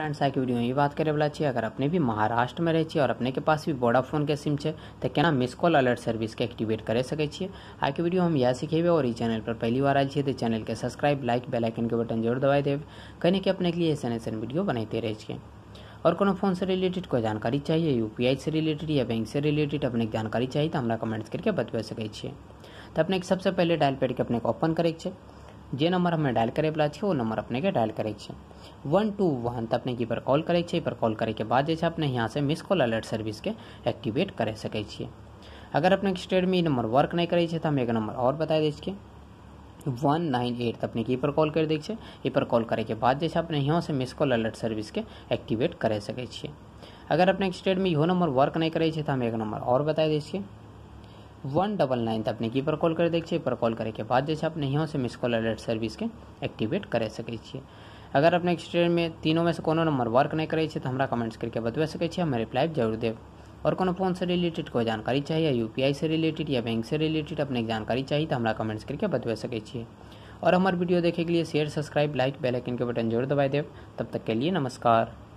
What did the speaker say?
friends के video में बात करे वाला अगर अपने भी महाराष्ट्र में रहे छे और अपने के पास भी वोडाफोन के सिम है तो केना मिस कॉल अलर्ट सर्विस के एक्टिवेट करे सके छे आय के वीडियो हम यह सीखेबे और इस चैनल पर पहली बार आए छे तो चैनल के सब्सक्राइब लाइक बेलाइकन के बटन जरूर दबाई देव कहीं कि अपने के लिए ऐसा ऐसा वीडियो बनाते रह छे और को फोन से रिलेटेड कोई जानकारी चाहिए यूपीआई से रिलेटेड या बैंक से रिलेटेड अपने जानकारी चाहिए तो हमारा कमेंट्स करके बतवा सके छे तो अपने सबसे पहले डायल पेड के अपने ओपन करे छे नंबर हमें डायल करे वाला है वो नंबर अपने के डायल करे वन टू वन तो अपने पर कॉल करे पर कॉल करे के बाद अपने यहाँ से मिस कॉल अलर्ट सर्विस के एक्टिवेट करे सके छे अगर अपने स्टेट में नंबर वर्क नहीं करे तो हम एक नंबर और बता दी इसके वन नाइन एट अपने की पर कॉल कर दी ई पर कॉल करे के बाद अपने यहाँ से मिस कॉल अलर्ट सर्विस के एक्टिवेट करे सके छे अगर अपने स्टेट में यो नंबर वर्क नहीं करे तो हम एक नंबर और बता दी इसके वन डबल नाइन अपने की पर कॉल कर दे छै पर कॉल के बाद जे छै अपने से मिस कॉल अलर्ट के एक्टिवेट कर सकते हैं अगर अपने में तीनों में से कोनो नंबर वर्क नहीं करे तो हमारा कमेंट्स करके बतवा सके छियै हम रिप्लाई जरूर देव और कोनो से रिलेटेड कोई जानकारी चाहिए या यू से रिलेटेड या बैंक से रिलेटेड अपने जानकारी चाहिए तो हमारा कमेंट्स करके बतवा सके छियै और हमारे वीडियो देखे के लिए share subscribe like bell icon के बटन जरूर दबाई देव तब तक के लिए नमस्कार